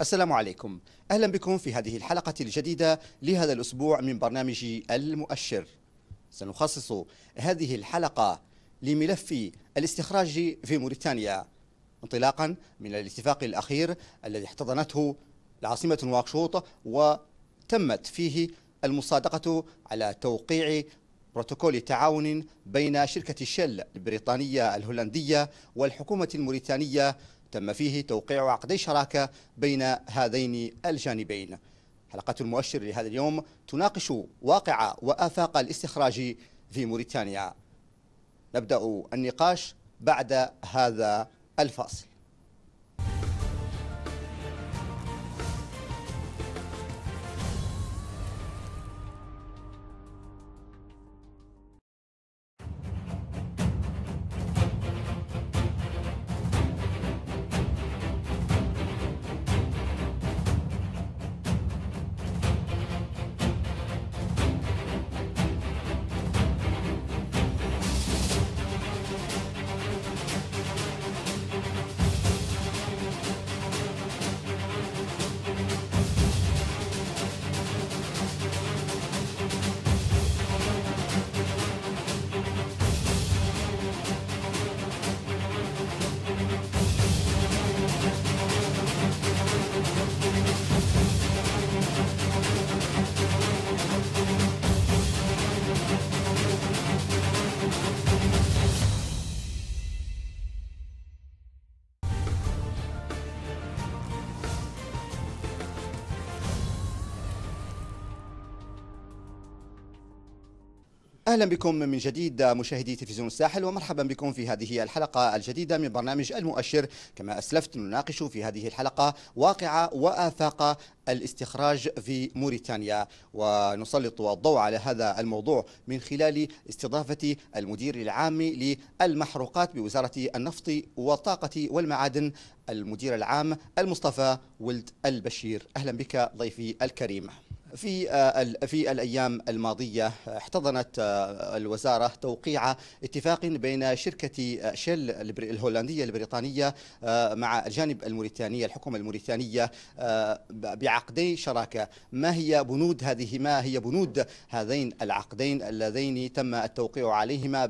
السلام عليكم أهلا بكم في هذه الحلقة الجديدة لهذا الأسبوع من برنامج المؤشر سنخصص هذه الحلقة لملف الاستخراج في موريتانيا انطلاقا من الاتفاق الأخير الذي احتضنته العاصمة نواكشوط وتمت فيه المصادقة على توقيع بروتوكول تعاون بين شركة شل البريطانية الهولندية والحكومة الموريتانية تم فيه توقيع عقد شراكة بين هذين الجانبين حلقة المؤشر لهذا اليوم تناقش واقع وآفاق الاستخراج في موريتانيا نبدأ النقاش بعد هذا الفاصل اهلا بكم من جديد مشاهدي تلفزيون الساحل ومرحبا بكم في هذه الحلقه الجديده من برنامج المؤشر كما اسلفت نناقش في هذه الحلقه واقع وافاق الاستخراج في موريتانيا ونسلط الضوء على هذا الموضوع من خلال استضافه المدير العام للمحروقات بوزاره النفط والطاقه والمعادن المدير العام المصطفى ولد البشير اهلا بك ضيفي الكريم في آه، في الايام الماضيه احتضنت آه، الوزاره توقيع اتفاق بين شركه آه، شيل الهولنديه البريطانيه مع الجانب الموريتاني الحكومه الموريتانيه بعقدي شراكه ما هي بنود هذه ما هي بنود هذين العقدين اللذين تم التوقيع عليهما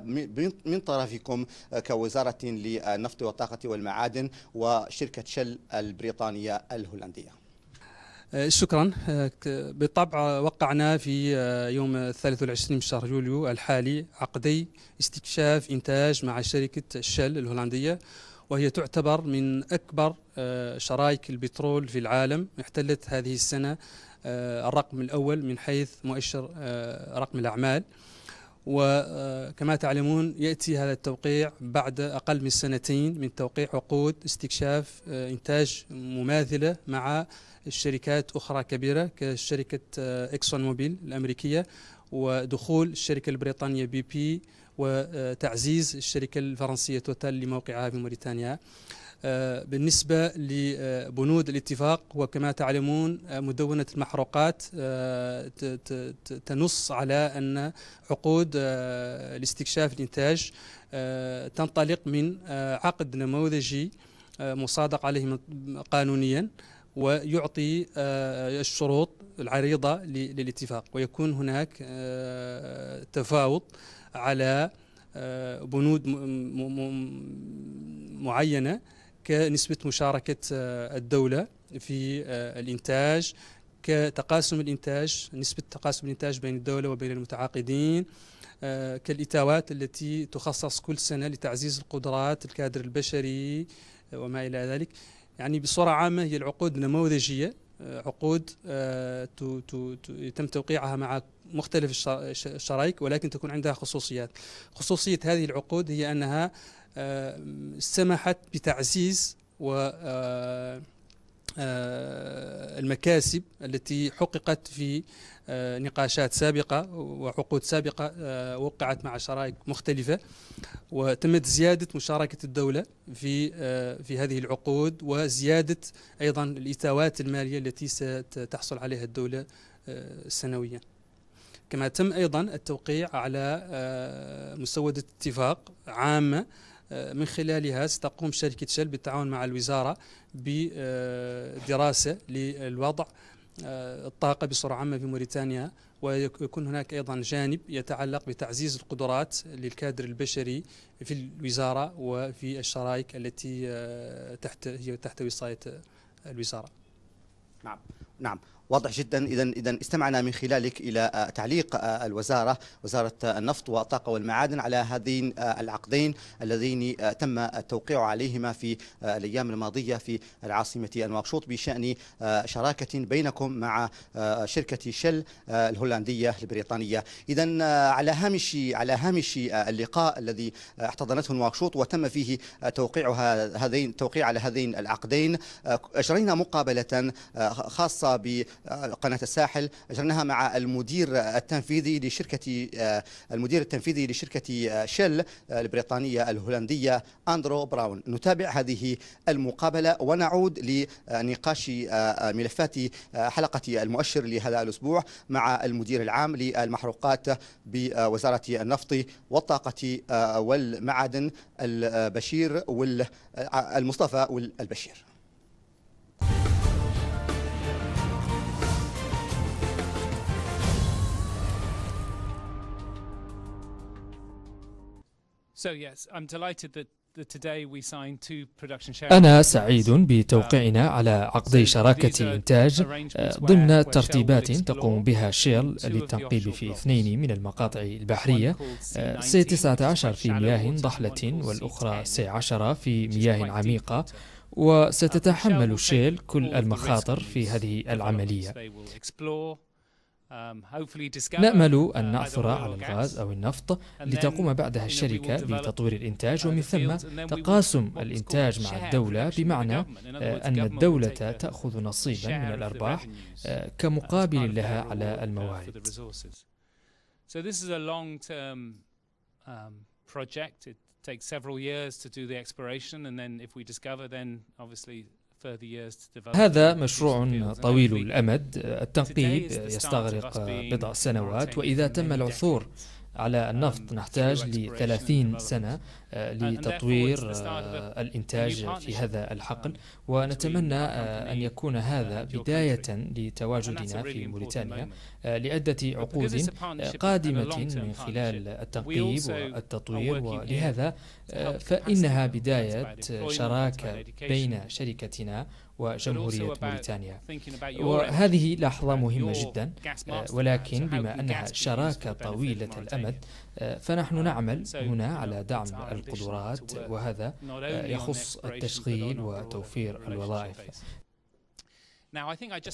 من طرفكم كوزاره للنفط والطاقه والمعادن وشركه شل البريطانيه الهولنديه آه، شكرا آه، بالطبع وقعنا في آه، يوم 23 من شهر يوليو الحالي عقدي استكشاف إنتاج مع شركة شل الهولندية وهي تعتبر من أكبر شرائك البترول في العالم احتلت هذه السنة الرقم الأول من حيث مؤشر رقم الأعمال وكما آه، تعلمون يأتي هذا التوقيع بعد أقل من سنتين من توقيع عقود استكشاف آه، إنتاج مماثلة مع الشركات أخرى كبيرة كشركة آه، إكسون موبيل الأمريكية ودخول الشركة البريطانية بي بي وتعزيز الشركة الفرنسية توتال لموقعها في موريتانيا آه، بالنسبة لبنود الاتفاق وكما تعلمون آه، مدونة المحروقات آه، تنص على أن عقود الاستكشاف الإنتاج تنطلق من عقد نموذجي مصادق عليه قانونيا ويعطي الشروط العريضة للاتفاق ويكون هناك تفاوض على بنود معينة كنسبة مشاركة آه، الدولة في آه، الإنتاج كتقاسم الإنتاج نسبة تقاسم الإنتاج بين الدولة وبين المتعاقدين آه، كالإتاوات التي تخصص كل سنة لتعزيز القدرات الكادر البشري وما إلى ذلك يعني بصورة عامة هي العقود نموذجية عقود يتم توقيعها مع مختلف الشرايك ولكن تكون عندها خصوصيات خصوصية هذه العقود هي أنها سمحت بتعزيز و آه، آه، المكاسب التي حققت في آه، نقاشات سابقة وعقود سابقة وقعت مع شرائك مختلفة وتمت زيادة مشاركة الدولة في في هذه العقود وزيادة أيضا الإتاوات المالية التي ستحصل عليها الدولة سنويا كما تم أيضا التوقيع على آه، مسودة اتفاق عامة آه، من خلالها ستقوم شركة شل بالتعاون مع الوزارة بدراسة آه، للوضع الطاقة بصورة عامة في موريتانيا ويكون هناك أيضا جانب يتعلق بتعزيز القدرات للكادر البشري في الوزارة وفي الشرائك التي تحت هي تحت وصاية الوزارة نعم نعم واضح جدا اذا اذا استمعنا من خلالك الى آه، تعليق آه، الوزاره وزاره النفط والطاقه والمعادن على هذين آه، العقدين اللذين تم التوقيع عليهما في الايام الماضيه في العاصمه نواكشوط بشان شراكه بينكم مع شركه شل الهولنديه البريطانيه اذا على هامش على هامش اللقاء الذي احتضنته نواكشوط وتم فيه توقيع هذين توقيع على هذين العقدين اجرينا مقابله خاصه ب آه، قناة الساحل أجرناها مع المدير التنفيذي لشركة آه، المدير التنفيذي لشركة آه، شل البريطانية الهولندية أندرو براون نتابع هذه المقابلة ونعود لنقاش ملفات حلقة المؤشر لهذا الأسبوع مع المدير العام للمحروقات بوزارة النفط والطاقة والمعادن البشير والمصطفى والبشير أنا سعيد uh, بتوقيعنا على عقد شراكة إنتاج uh، ضمن ترتيبات تقوم بها شيل للتنقيب في اثنين من المقاطع البحرية uh، سي 19 في مياه ضحلة والأخرى سي 10 في مياه عميقة وستتحمل شيل كل المخاطر في هذه العملية Um, نأمل uh, أن نعثر على الغاز أو النفط لتقوم بعدها الشركة بتطوير الإنتاج ومن ثم تقاسم الإنتاج مع الدولة بمعنى uh, أن الدولة uh, تأخذ نصيبا من الأرباح كمقابل لها على الموارد um, project. It takes several years to do the exploration, and then if we discover, then obviously هذا مشروع طويل الأمد التنقيب يستغرق بضع سنوات وإذا تم العثور على النفط نحتاج لثلاثين سنة آه، لتطوير آه، الإنتاج في هذا الحقل آه، ونتمنى أن يكون هذا بداية لتواجدنا في موريتانيا لعدة عقود قادمة من خلال التنقيب والتطوير ولهذا فإنها بداية شراكة بين شركتنا وجمهورية موريتانيا وهذه لحظة مهمة جدا ولكن بما أنها شراكة طويلة الأمد فنحن uh, نعمل هنا على دعم القدرات وهذا آه، يخص التشغيل وتوفير الوظائف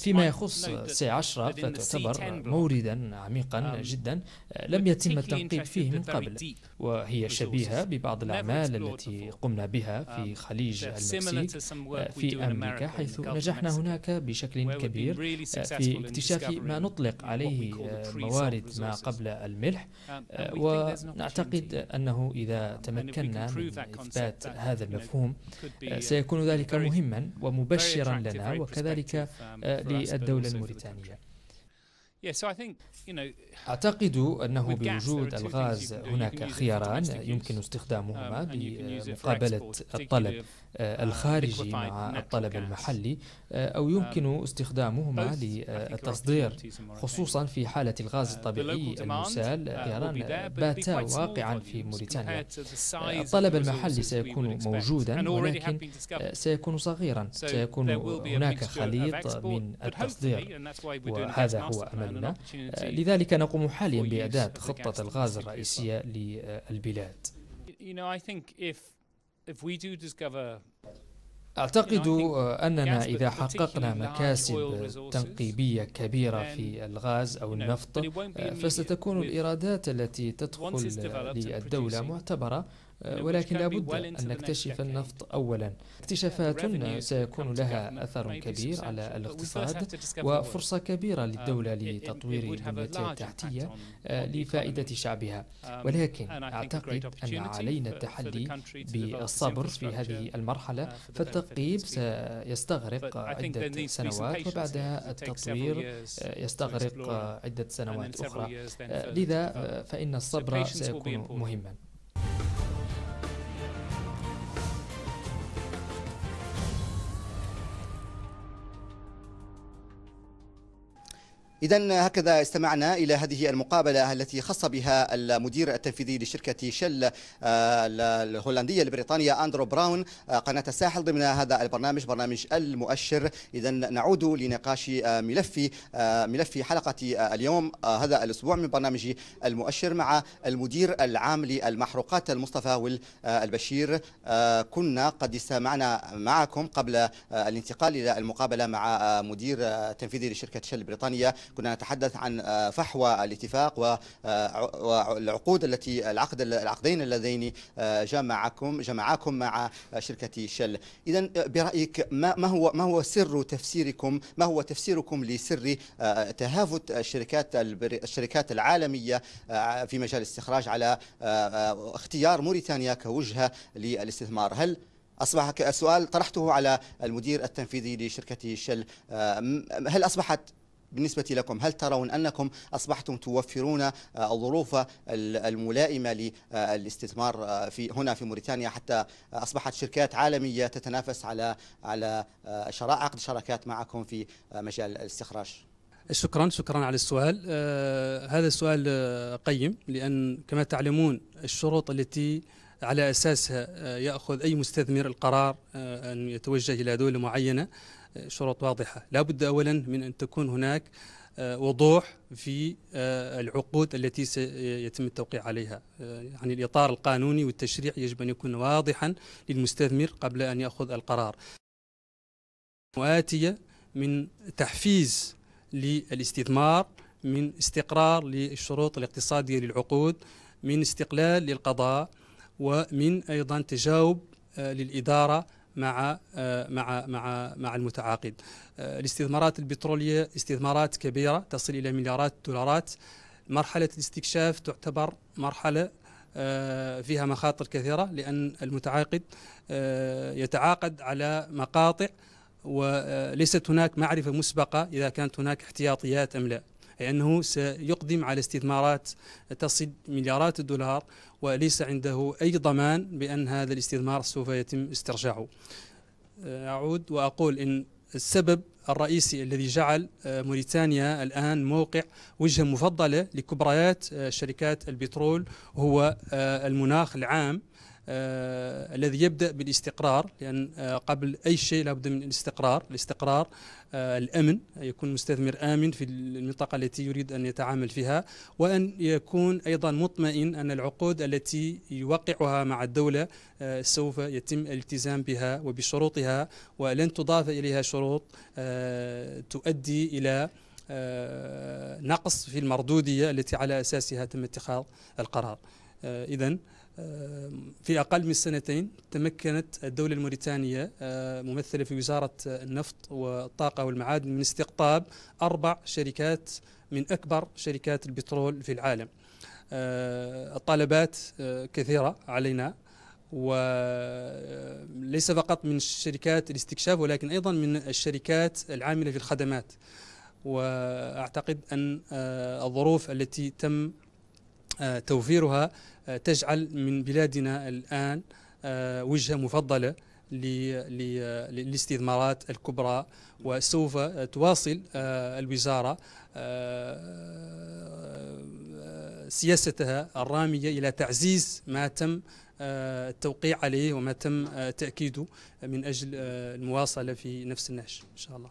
فيما يخص سي 10 فتعتبر موردا عميقا um, جدا لم يتم التنقيب فيه من قبل وهي شبيهة ببعض الأعمال التي um, قمنا بها في خليج المكسيك آه، في أمريكا حيث نجحنا هناك بشكل كبير آه، في اكتشاف ما نطلق عليه آه، موارد ما قبل الملح um, ونعتقد أنه إذا um, تمكنا من إثبات هذا المفهوم سيكون ذلك مهما ومبشرا لنا وكذلك للدولة الموريتانية أعتقد أنه بوجود الغاز هناك خياران يمكن استخدامهما um, بمقابلة الطلب آه، um, الخارجي مع الطلب المحلي آه، أو يمكن um, استخدامهما للتصدير خصوصا في حالة الغاز uh, الطبيعي المسال uh, إيران آه، بات واقعا في موريتانيا الطلب المحلي سيكون موجودا ولكن سيكون صغيرا سيكون هناك خليط من التصدير وهذا هو أمل العامة نعم، آه، لذلك نقوم حاليا بإعداد خطة الغاز الرئيسية للبلاد أعتقد أننا إذا حققنا مكاسب تنقيبية كبيرة في الغاز أو النفط آه، فستكون الإيرادات التي تدخل للدولة معتبرة آه، ولكن لابد أن نكتشف النفط أولا اكتشافات سيكون لها أثر كبير على الاقتصاد وفرصة كبيرة um, للدولة لتطوير البنية التحتية آه، لفائدة شعبها um, ولكن أعتقد أن علينا التحلي بالصبر في هذه uh, المرحلة فالتقريب سيستغرق عدة سنوات وبعدها التطوير آه، يستغرق عدة سنوات أخرى لذا فإن الصبر سيكون مهما إذا هكذا استمعنا إلى هذه المقابلة التي خص بها المدير التنفيذي لشركة شل آه، الهولندية البريطانية أندرو براون آه، قناة الساحل ضمن هذا البرنامج برنامج المؤشر إذا نعود لنقاش ملف آه، ملف حلقة اليوم هذا الأسبوع من برنامج المؤشر مع المدير العام للمحروقات المصطفى والبشير كنا قد استمعنا معكم قبل الانتقال إلى المقابلة مع مدير تنفيذي لشركة شل البريطانية كنا نتحدث عن آه، فحوى الاتفاق آه، والعقود التي العقد العقدين اللذين آه، جمعكم جمعاكم مع شركة شل إذا برأيك ما هو ما هو سر تفسيركم ما هو تفسيركم لسر تهافت الشركات الشركات العالمية في مجال الاستخراج على اختيار موريتانيا كوجهة للاستثمار هل أصبح سؤال طرحته على المدير التنفيذي لشركة شل هل أصبحت بالنسبة لكم هل ترون أنكم أصبحتم توفرون آه، الظروف الملائمة للاستثمار آه، في هنا في موريتانيا حتى أصبحت شركات عالمية تتنافس على على آه، عقد شراكات معكم في مجال الاستخراج؟ شكرا شكرا على السؤال هذا السؤال قيم لأن كما تعلمون الشروط التي على أساسها يأخذ أي مستثمر القرار أن يتوجه إلى دولة معينة شروط واضحة لا بد أولا من أن تكون هناك آه، وضوح في آه، العقود التي سيتم التوقيع عليها آه، يعني الإطار القانوني والتشريع يجب أن يكون واضحا للمستثمر قبل أن يأخذ القرار مؤاتية من تحفيز للاستثمار من استقرار للشروط الاقتصادية للعقود من استقلال للقضاء ومن أيضا تجاوب للإدارة مع مع مع مع المتعاقد الاستثمارات البتروليه استثمارات كبيره تصل الى مليارات الدولارات مرحله الاستكشاف تعتبر مرحله آه، فيها مخاطر كثيره لان المتعاقد آه، يتعاقد على مقاطع وليست آه، هناك معرفه مسبقه اذا كانت هناك احتياطيات ام لا أنه سيقدم على استثمارات تصل مليارات الدولار وليس عنده أي ضمان بأن هذا الاستثمار سوف يتم استرجاعه أه، أعود وأقول إن السبب الرئيسي الذي جعل أه، موريتانيا الآن موقع وجهة مفضلة لكبريات أه، شركات البترول هو المناخ العام آه، الذي يبدأ بالاستقرار لأن آه، قبل أي شيء لابد من الاستقرار الاستقرار آه، الأمن يكون مستثمر آمن في المنطقة التي يريد أن يتعامل فيها وأن يكون أيضا مطمئن أن العقود التي يوقعها مع الدولة سوف يتم الالتزام بها وبشروطها ولن تضاف إليها شروط تؤدي إلى نقص في المردودية التي على أساسها تم اتخاذ القرار إذا في أقل من سنتين تمكنت الدولة الموريتانية آه، ممثلة في وزارة النفط والطاقة والمعادن من استقطاب أربع شركات من أكبر شركات البترول في العالم آه، الطلبات آه، كثيرة علينا وليس فقط من شركات الاستكشاف ولكن أيضا من الشركات العاملة في الخدمات وأعتقد أن الظروف التي تم آه، توفيرها آه، تجعل من بلادنا الآن آه، وجهة مفضلة للاستثمارات الكبرى وسوف تواصل الوزارة سياستها الرامية إلى تعزيز ما تم التوقيع عليه وما تم تأكيده من أجل المواصلة في نفس النهج إن شاء الله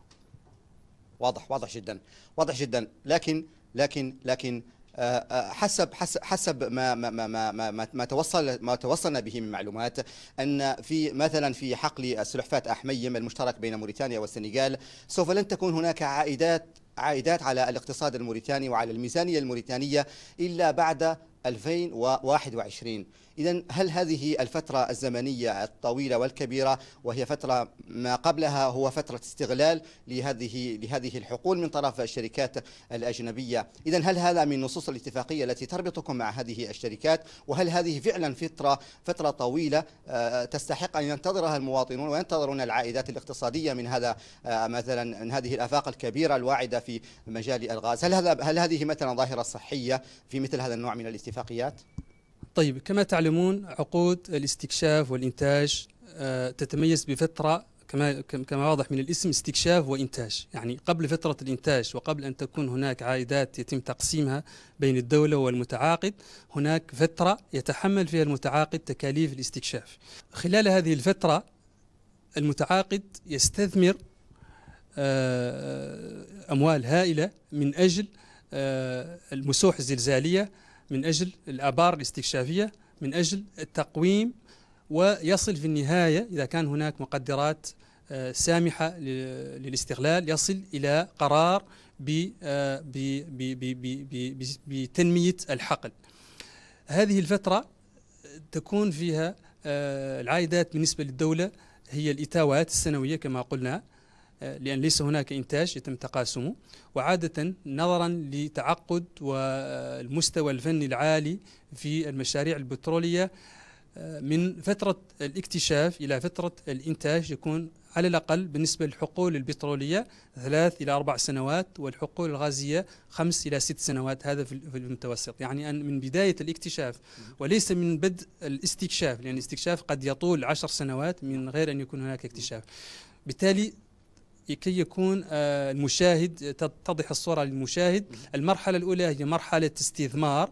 واضح واضح جدا واضح جدا لكن لكن لكن حسب حسب حسب ما ما ما ما, ما توصل ما توصلنا به من معلومات ان في مثلا في حقل السلحفاة احميم المشترك بين موريتانيا والسنغال سوف لن تكون هناك عائدات عائدات على الاقتصاد الموريتاني وعلى الميزانيه الموريتانيه الا بعد 2021 إذا هل هذه الفترة الزمنية الطويلة والكبيرة وهي فترة ما قبلها هو فترة استغلال لهذه لهذه الحقول من طرف الشركات الأجنبية إذا هل هذا من نصوص الاتفاقية التي تربطكم مع هذه الشركات وهل هذه فعلا فترة فترة طويلة آه، تستحق أن ينتظرها المواطنون وينتظرون العائدات الاقتصادية من هذا آه، مثلا من هذه الآفاق الكبيرة الواعدة في مجال الغاز هل هذا هل هذه مثلا ظاهرة صحية في مثل هذا النوع من الاتفاقيات؟ طيب كما تعلمون عقود الاستكشاف والإنتاج آه، تتميز بفترة كما كما واضح من الاسم استكشاف وانتاج يعني قبل فتره الانتاج وقبل ان تكون هناك عائدات يتم تقسيمها بين الدوله والمتعاقد هناك فتره يتحمل فيها المتعاقد تكاليف الاستكشاف خلال هذه الفتره المتعاقد يستثمر آه، اموال هائله من اجل آه، المسوح الزلزاليه من أجل الآبار الاستكشافية من أجل التقويم ويصل في النهاية إذا كان هناك مقدرات آه، سامحة للاستغلال يصل إلى قرار آه، بتنمية الحقل هذه الفترة آه، تكون فيها العائدات بالنسبة للدولة هي الإتاوات السنوية كما قلنا لأن ليس هناك إنتاج يتم تقاسمه وعادة نظرا لتعقد والمستوى الفني العالي في المشاريع البترولية آه، من فترة الاكتشاف إلى فترة الإنتاج يكون على الأقل بالنسبة للحقول البترولية ثلاث إلى أربع سنوات والحقول الغازية خمس إلى ست سنوات هذا في المتوسط يعني أن من بداية الاكتشاف وليس من بدء الاستكشاف لأن الاستكشاف قد يطول عشر سنوات من غير أن يكون هناك اكتشاف بالتالي كي يكون آه، المشاهد تتضح الصورة للمشاهد المرحلة الأولى هي مرحلة استثمار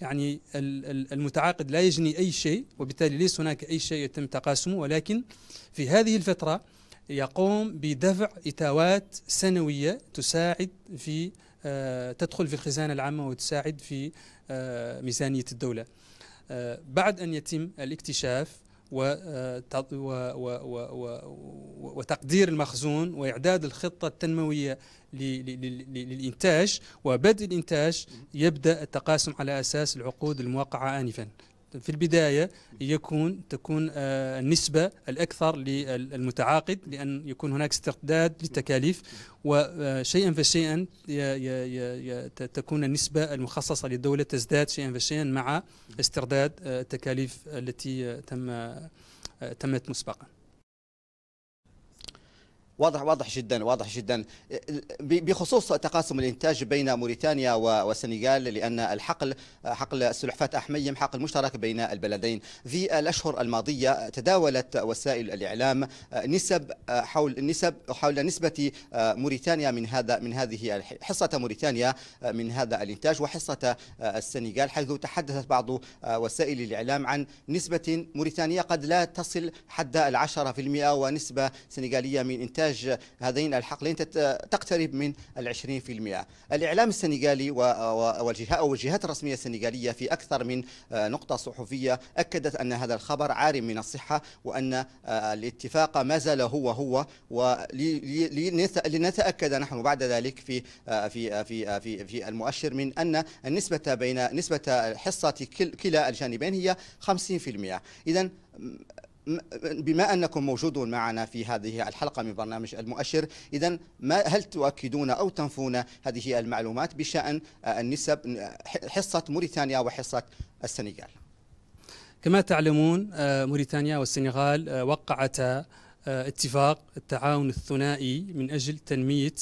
يعني المتعاقد لا يجني أي شيء وبالتالي ليس هناك أي شيء يتم تقاسمه ولكن في هذه الفترة يقوم بدفع إتاوات سنوية تساعد في آه، تدخل في الخزانة العامة وتساعد في آه، ميزانية الدولة بعد أن يتم الاكتشاف آه، وتقدير المخزون وإعداد الخطة التنموية للإنتاج وبدء الإنتاج يبدأ التقاسم على أساس العقود الموقعة آنفا في البداية يكون تكون آه، النسبة الأكثر للمتعاقد لأن يكون هناك استرداد للتكاليف وشيئا آه، فشيئا تكون النسبة المخصصة للدولة تزداد شيئا فشيئا مع استرداد آه، التكاليف التي تم تمت مسبقا واضح واضح جدا واضح جدا بخصوص تقاسم الانتاج بين موريتانيا والسنغال لان الحقل حقل السلحفاه احميم حقل مشترك بين البلدين في الاشهر الماضيه تداولت وسائل الاعلام نسب حول نسب حول نسبه موريتانيا من هذا من هذه حصه موريتانيا من هذا الانتاج وحصه السنغال حيث تحدثت بعض وسائل الاعلام عن نسبه موريتانيه قد لا تصل حد العشرة في المئة ونسبه سنغاليه من انتاج إنتاج هذين الحقلين تقترب من العشرين في المئة الإعلام السنغالي والجهات الرسمية السنغالية في أكثر من آه، نقطة صحفية أكدت أن هذا الخبر عار من الصحة وأن آه، الاتفاق ما زال هو هو ولنتأكد نحن بعد ذلك في آه، في في في, في المؤشر من أن النسبة بين نسبة حصة كلا الجانبين هي 50% إذا بما انكم موجودون معنا في هذه الحلقه من برنامج المؤشر، اذا ما هل تؤكدون او تنفون هذه المعلومات بشان آه، النسب حصه موريتانيا وحصه السنغال؟ كما تعلمون آه، موريتانيا والسنغال آه، وقعتا اتفاق التعاون الثنائي من اجل تنميه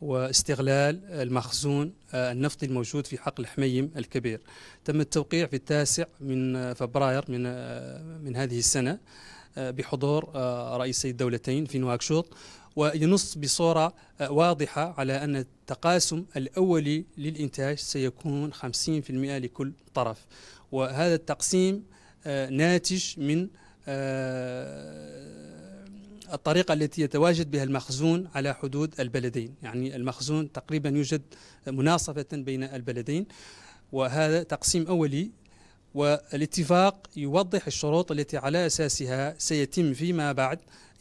واستغلال المخزون آه، النفطي الموجود في حقل حميم الكبير تم التوقيع في التاسع من فبراير من آه، من هذه السنة آه، بحضور رئيسي الدولتين في نواكشوط وينص بصورة واضحة على أن التقاسم الأولي للإنتاج سيكون 50% لكل طرف وهذا التقسيم ناتج من الطريقة التي يتواجد بها المخزون على حدود البلدين يعني المخزون تقريبا يوجد مناصفة بين البلدين وهذا تقسيم أولي والاتفاق يوضح الشروط التي على أساسها سيتم فيما بعد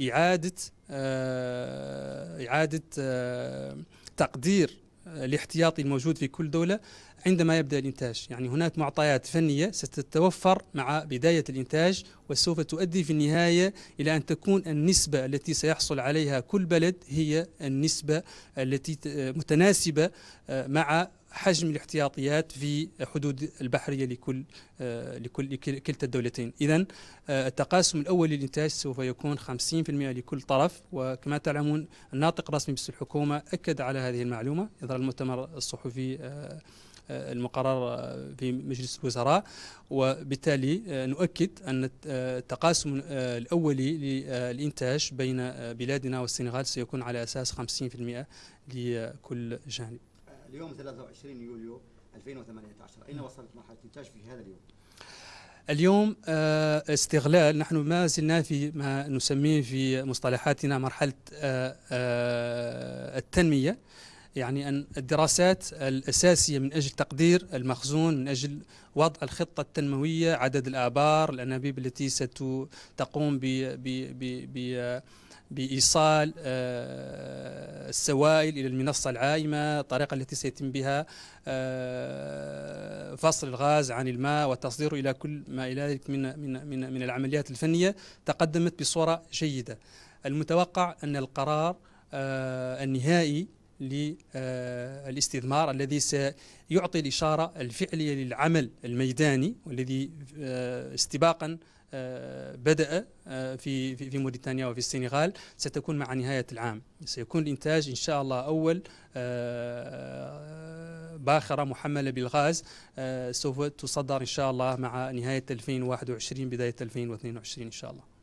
إعادة آه، إعادة آه، تقدير الاحتياطي الموجود في كل دولة عندما يبدأ الإنتاج يعني هناك معطيات فنية ستتوفر مع بداية الإنتاج وسوف تؤدي في النهاية إلى أن تكون النسبة التي سيحصل عليها كل بلد هي النسبة التي متناسبة آه، مع حجم الاحتياطيات في حدود البحريه لكل آه، لكل كلتا الدولتين اذا آه، التقاسم الاول للانتاج سوف يكون 50% لكل طرف وكما تعلمون الناطق الرسمي باسم الحكومه اكد على هذه المعلومه اثر المؤتمر الصحفي المقرر في مجلس الوزراء وبالتالي آه، نؤكد أن آه، التقاسم آه، الأولي للإنتاج بين بلادنا والسنغال سيكون على أساس 50% لكل جانب اليوم 23 يوليو 2018 أين وصلت مرحلة الإنتاج في هذا اليوم؟ اليوم استغلال نحن ما زلنا في ما نسميه في مصطلحاتنا مرحلة التنمية يعني أن الدراسات الأساسية من أجل تقدير المخزون من أجل وضع الخطة التنموية عدد الآبار الأنابيب التي ستقوم ب بإيصال آه، السوائل إلى المنصة العائمة الطريقة التي سيتم بها آه، فصل الغاز عن الماء وتصديره إلى كل ما إلى ذلك من, من, من, من العمليات الفنية تقدمت بصورة جيدة المتوقع أن القرار آه، النهائي للاستثمار الذي سيعطي الإشارة الفعلية للعمل الميداني والذي آه، استباقا آه، بدأ آه، في في موريتانيا وفي السنغال ستكون مع نهاية العام سيكون الإنتاج إن شاء الله أول باخرة محملة بالغاز سوف تصدر إن شاء الله مع نهاية 2021 بداية 2022 إن شاء الله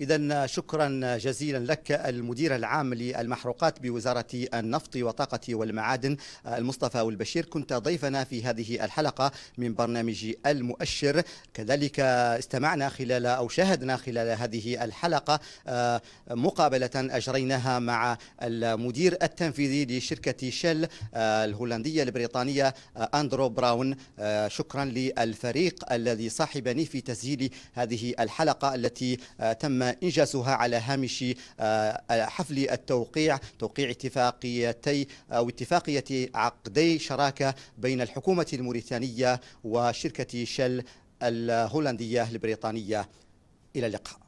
إذا شكرا جزيلا لك المدير العام للمحروقات بوزارة النفط والطاقة والمعادن المصطفى والبشير كنت ضيفنا في هذه الحلقة من برنامج المؤشر كذلك استمعنا خلال أو شاهدنا خلال هذه الحلقة آه، مقابلة أجريناها مع المدير التنفيذي لشركة شل آه، الهولندية البريطانية آه، أندرو براون شكرا للفريق الذي صاحبني في تسجيل هذه الحلقة التي تم إنجازها على هامش آه، آه، حفل التوقيع توقيع اتفاقيتي أو آه، اتفاقية عقدي شراكة بين الحكومة الموريتانية وشركة شل الهولندية البريطانية إلى اللقاء